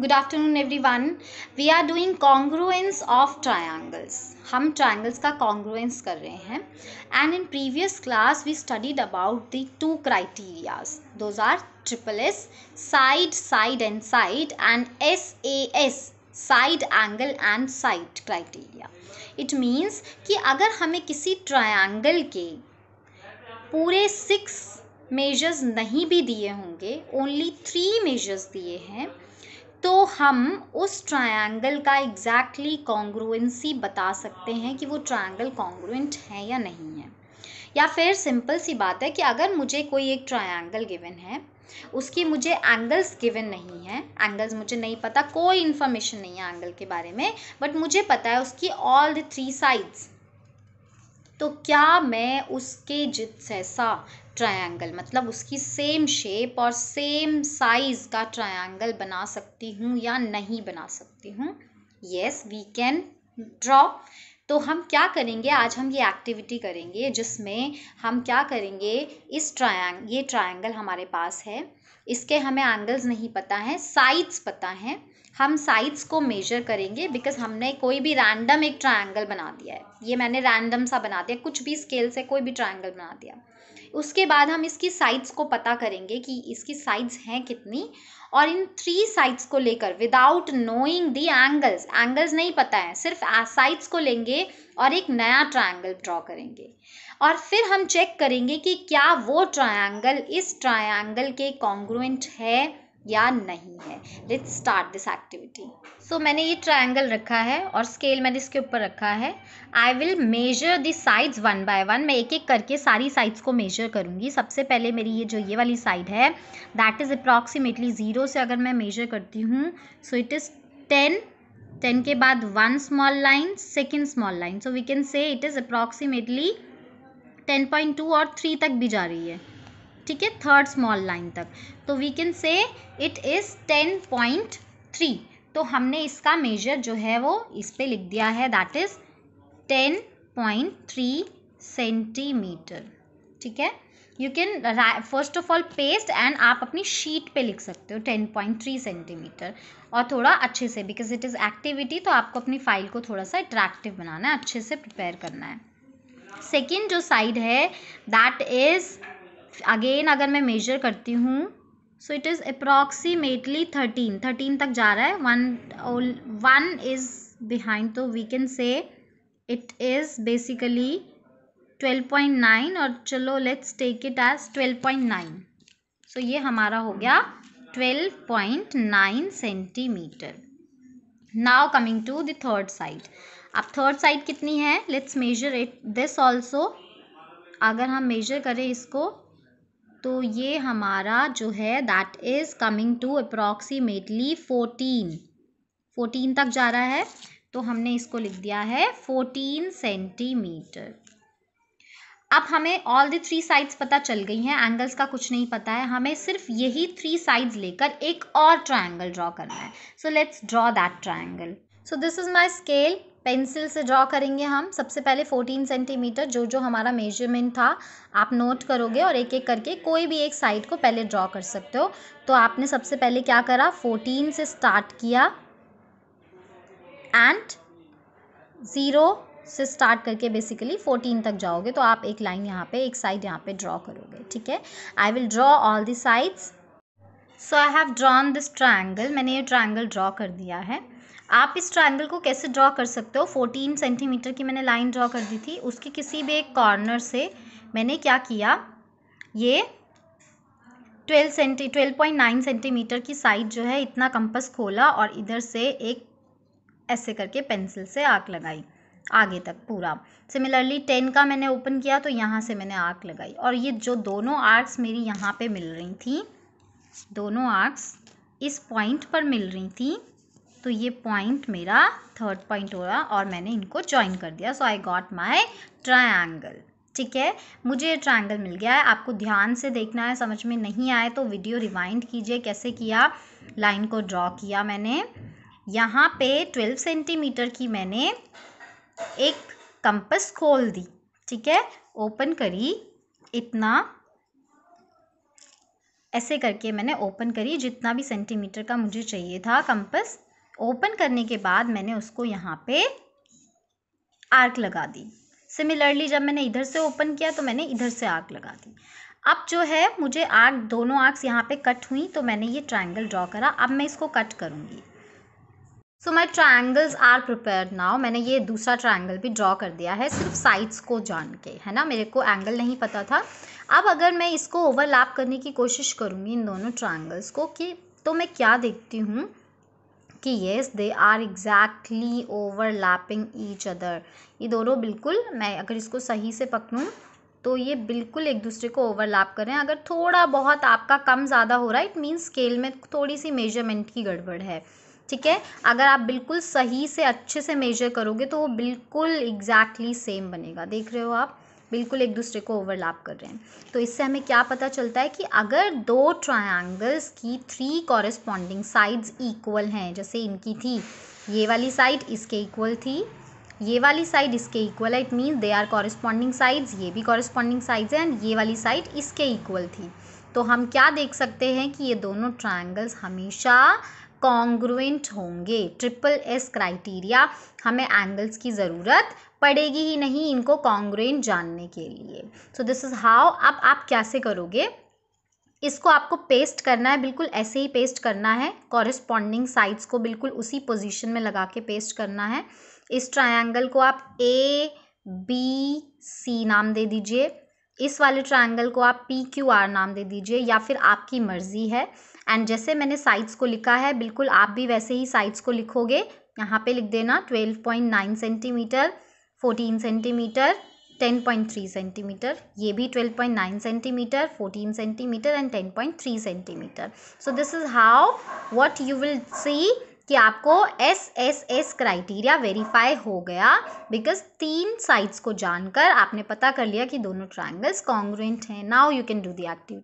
good afternoon everyone we are doing congruence of triangles हम triangles का congruence कर रहे हैं and in previous class we studied about the two criterias those are triple S side side and side and S A S side angle and side criteria it means कि अगर हमें किसी triangle के पूरे six measures नहीं भी दिए होंगे ओनली थ्री मेजर्स दिए हैं तो हम उस ट्रायंगल का एग्जैक्टली exactly कॉन्ग्रुएंसी बता सकते हैं कि वो ट्रायंगल कॉन्ग्रुएंट है या नहीं है या फिर सिंपल सी बात है कि अगर मुझे कोई एक ट्रायंगल गिवन है उसकी मुझे एंगल्स गिवन नहीं है एंगल्स मुझे नहीं पता कोई इन्फॉर्मेशन नहीं है एंगल के बारे में बट मुझे पता है उसकी ऑल द थ्री साइड्स तो क्या मैं उसके जैसा ट्रायंगल मतलब उसकी सेम शेप और सेम साइज़ का ट्रायंगल बना सकती हूँ या नहीं बना सकती हूँ यस वी कैन ड्रॉ तो हम क्या करेंगे आज हम ये एक्टिविटी करेंगे जिसमें हम क्या करेंगे इस ट्रायंग ये ट्रायंगल हमारे पास है इसके हमें एंगल्स नहीं पता हैं साइड्स पता हैं हम साइड्स को मेजर करेंगे बिकॉज हमने कोई भी रैंडम एक ट्राइंगल बना दिया है ये मैंने रैंडम सा बना दिया कुछ भी स्केल से कोई भी ट्राइंगल बना दिया उसके बाद हम इसकी साइड्स को पता करेंगे कि इसकी साइड्स हैं कितनी और इन थ्री साइड्स को लेकर without knowing the angles angles नहीं पता है सिर्फ साइड्स को लेंगे और एक नया ट्राइंगल ड्रॉ करेंगे और फिर हम चेक करेंगे कि क्या वो ट्राइंगल इस ट्राइंगल के कॉन्ग्रुएंट है या नहीं है let's start this activity so मैंने ये ट्राइंगल रखा है और स्केल मैंने इसके ऊपर रखा है I will measure the sides one by one मैं एक एक करके सारी साइड्स को मेजर करूँगी सबसे पहले मेरी ये जो ये वाली साइड है दैट इज़ अप्रॉक्सीमेटली ज़ीरो से अगर मैं मेजर करती हूँ so it is ten ten के बाद one small line second small line so we can say it is approximately ten point two और थ्री तक भी जा रही है ठीक है थर्ड स्मॉल लाइन तक तो we can say it is ten point three तो हमने इसका मेजर जो है वो इस पर लिख दिया है that is ten point three centimetre ठीक है you can first of all paste and आप अपनी शीट पे लिख सकते हो टेन पॉइंट थ्री सेंटीमीटर और थोड़ा अच्छे से बिकॉज इट इज़ एक्टिविटी तो आपको अपनी फाइल को थोड़ा सा अट्रैक्टिव बनाना है अच्छे से प्रिपेयर करना है सेकेंड जो साइड है दैट इज़ अगेन अगर मैं मेजर करती हूँ so it is approximately thirteen thirteen तक जा रहा है वन वन इज़ बिहाइंड तो we can say it is basically twelve point nine और चलो let's take it as twelve point nine so ये हमारा हो गया twelve point nine centimetre now coming to the third side अब third side कितनी है let's measure it this also अगर हम मेजर करें इसको तो ये हमारा जो है that is coming to approximately fourteen fourteen तक जा रहा है तो हमने इसको लिख दिया है फोर्टीन सेंटीमीटर अब हमें ऑल द थ्री साइड्स पता चल गई हैं एंगल्स का कुछ नहीं पता है हमें सिर्फ यही थ्री साइड्स लेकर एक और ट्राइंगल ड्रॉ करना है so let's draw that triangle so this is my scale pencil से ड्रॉ करेंगे हम सबसे पहले 14 सेंटीमीटर जो जो हमारा मेजरमेंट था आप नोट करोगे और एक एक करके कोई भी एक साइड को पहले ड्रॉ कर सकते हो तो आपने सबसे पहले क्या करा 14 से स्टार्ट किया एंड ज़ीरो से स्टार्ट करके बेसिकली फोर्टीन तक जाओगे तो आप एक लाइन यहाँ पे एक साइड यहाँ पे ड्रॉ करोगे ठीक है I will draw all the sides so I have drawn this triangle मैंने ये ट्राइंगल ड्रॉ कर दिया है आप इस ट्राइंगल को कैसे ड्रॉ कर सकते हो फोर्टीन सेंटीमीटर की मैंने लाइन ड्रॉ कर दी थी उसके किसी भी एक कॉर्नर से मैंने क्या किया ये twelve centi twelve point nine centimetre की साइड जो है इतना कंपस खोला और इधर से एक ऐसे करके पेंसिल से आग लगाई आगे तक पूरा सिमिलरली टेन का मैंने ओपन किया तो यहाँ से मैंने आग लगाई और ये जो दोनों आर्ट्स मेरी यहाँ पे मिल रही थी दोनों आर्ट्स इस पॉइंट पर मिल रही थी तो ये पॉइंट मेरा थर्ड पॉइंट हो रहा और मैंने इनको ज्वाइन कर दिया सो आई गॉट माई ट्रायंगल ठीक है मुझे ये ट्रायंगल मिल गया है आपको ध्यान से देखना है समझ में नहीं आए तो वीडियो रिवाइंड कीजिए कैसे किया लाइन को ड्रॉ किया मैंने यहाँ पे ट्वेल्व सेंटीमीटर की मैंने एक कंपस खोल दी ठीक है ओपन करी इतना ऐसे करके मैंने ओपन करी जितना भी सेंटीमीटर का मुझे चाहिए था कंपस ओपन करने के बाद मैंने उसको यहाँ पे आर्क लगा दी सिमिलरली जब मैंने इधर से ओपन किया तो मैंने इधर से आर्क लगा दी अब जो है मुझे आर्क दोनों आर्क्स यहाँ पे कट हुई तो मैंने ये ट्रायंगल ड्रॉ करा अब मैं इसको कट करूँगी so my triangles are prepare now मैंने ये दूसरा ट्राइंगल भी ड्रॉ कर दिया है सिर्फ साइड्स को जान के है ना मेरे को एंगल नहीं पता था अब अगर मैं इसको ओवरलैप करने की कोशिश करूँगी इन दोनों ट्राइंगल्स को कि तो मैं क्या देखती हूँ कि yes they are exactly overlapping each other ये दोनों बिल्कुल मैं अगर इसको सही से पकड़ूँ तो ये बिल्कुल एक दूसरे को ओवरलैप करें अगर थोड़ा बहुत आपका कम ज़्यादा हो रहा है इट मीन स्केल में थोड़ी सी मेजरमेंट की गड़बड़ है ठीक है अगर आप बिल्कुल सही से अच्छे से मेजर करोगे तो वो बिल्कुल एग्जैक्टली exactly सेम बनेगा देख रहे हो आप बिल्कुल एक दूसरे को ओवरलैप कर रहे हैं तो इससे हमें क्या पता चलता है कि अगर दो ट्रायंगल्स की थ्री कॉरेस्पॉन्डिंग साइड्स इक्वल हैं जैसे इनकी थी ये वाली साइड इसके इक्वल थी ये वाली साइड इसके इक्वल है it means they are corresponding sides ये भी कॉरेस्पॉन्डिंग साइड्स हैं एंड ये वाली साइड इसके इक्वल थी तो हम क्या देख सकते हैं कि ये दोनों ट्राइंगल्स हमेशा कॉन्ग्रुएंट होंगे ट्रिपल एस क्राइटेरिया हमें एंगल्स की ज़रूरत पड़ेगी ही नहीं इनको कॉन्ग्रुएंट जानने के लिए सो दिस इज़ हाउ अब आप कैसे करोगे इसको आपको पेस्ट करना है बिल्कुल ऐसे ही पेस्ट करना है कॉरेस्पॉन्डिंग साइड्स को बिल्कुल उसी पोजीशन में लगा के पेस्ट करना है इस ट्रायंगल को आप ए बी सी नाम दे दीजिए इस वाले ट्रायंगल को आप पी क्यू आर नाम दे दीजिए या फिर आपकी मर्ज़ी है एंड जैसे मैंने साइज़ को लिखा है बिल्कुल आप भी वैसे ही साइज़ को लिखोगे यहाँ पे लिख देना twelve point nine centimetre fourteen centimetre ten point three centimetre ये भी twelve point nine centimetre fourteen centimetre and ten point three centimetre so this is how what you will see कि आपको S S S criteria verify हो गया because तीन sides को जानकर आपने पता कर लिया कि दोनों ट्राइंगल्स कॉन्ग्रेंट हैं now you can do the activity